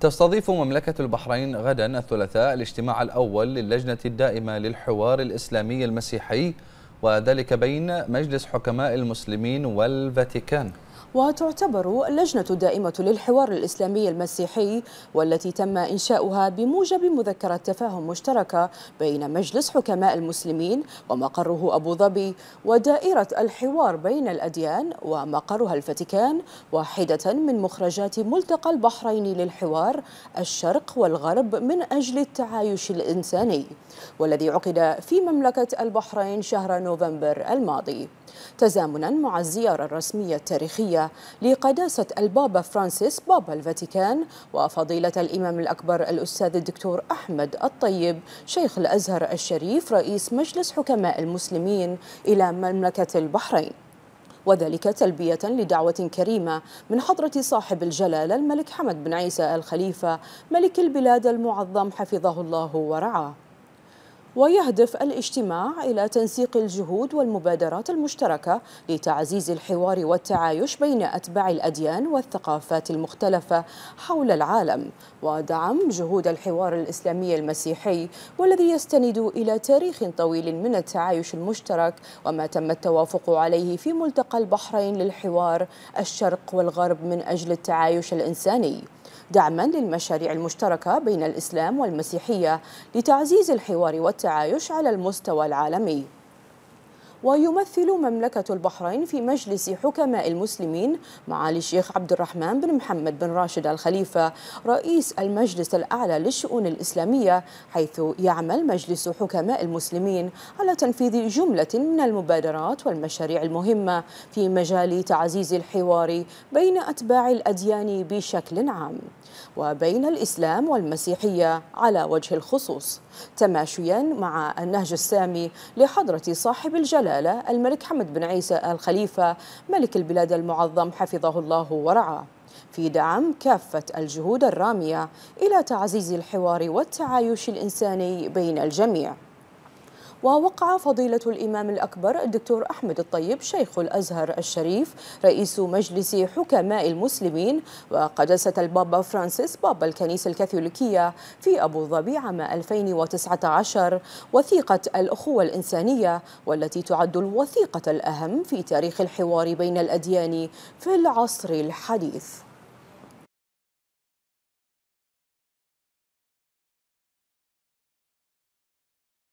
تستضيف مملكة البحرين غدا الثلاثاء الاجتماع الأول للجنة الدائمة للحوار الإسلامي المسيحي وذلك بين مجلس حكماء المسلمين والفاتيكان وتعتبر اللجنة الدائمة للحوار الإسلامي المسيحي والتي تم إنشاؤها بموجب مذكرة تفاهم مشتركة بين مجلس حكماء المسلمين ومقره أبو ظبي ودائرة الحوار بين الأديان ومقرها الفاتيكان واحدة من مخرجات ملتقى البحرين للحوار الشرق والغرب من أجل التعايش الإنساني والذي عقد في مملكة البحرين شهر نوفمبر الماضي تزامنا مع الزيارة الرسمية التاريخية السعودية لقداسة البابا فرانسيس بابا الفاتيكان وفضيلة الإمام الأكبر الأستاذ الدكتور أحمد الطيب شيخ الأزهر الشريف رئيس مجلس حكماء المسلمين إلى مملكة البحرين وذلك تلبية لدعوة كريمة من حضرة صاحب الجلالة الملك حمد بن عيسى الخليفة ملك البلاد المعظم حفظه الله ورعاه ويهدف الاجتماع إلى تنسيق الجهود والمبادرات المشتركة لتعزيز الحوار والتعايش بين أتباع الأديان والثقافات المختلفة حول العالم ودعم جهود الحوار الإسلامي المسيحي والذي يستند إلى تاريخ طويل من التعايش المشترك وما تم التوافق عليه في ملتقى البحرين للحوار الشرق والغرب من أجل التعايش الإنساني دعما للمشاريع المشتركة بين الإسلام والمسيحية لتعزيز الحوار والتعايش على المستوى العالمي ويمثل مملكة البحرين في مجلس حكماء المسلمين معالي الشيخ عبد الرحمن بن محمد بن راشد الخليفة رئيس المجلس الأعلى للشؤون الإسلامية حيث يعمل مجلس حكماء المسلمين على تنفيذ جملة من المبادرات والمشاريع المهمة في مجال تعزيز الحوار بين أتباع الأديان بشكل عام وبين الإسلام والمسيحية على وجه الخصوص تماشيا مع النهج السامي لحضرة صاحب الجلال الجلالة الملك حمد بن عيسى الخليفة ملك البلاد المعظم حفظه الله ورعاه في دعم كافة الجهود الرامية إلى تعزيز الحوار والتعايش الإنساني بين الجميع ووقع فضيلة الإمام الأكبر الدكتور أحمد الطيب شيخ الأزهر الشريف رئيس مجلس حكماء المسلمين وقداسة البابا فرانسيس بابا الكنيسة الكاثوليكية في أبو ظبي عام 2019 وثيقة الأخوة الإنسانية والتي تعد الوثيقة الأهم في تاريخ الحوار بين الأديان في العصر الحديث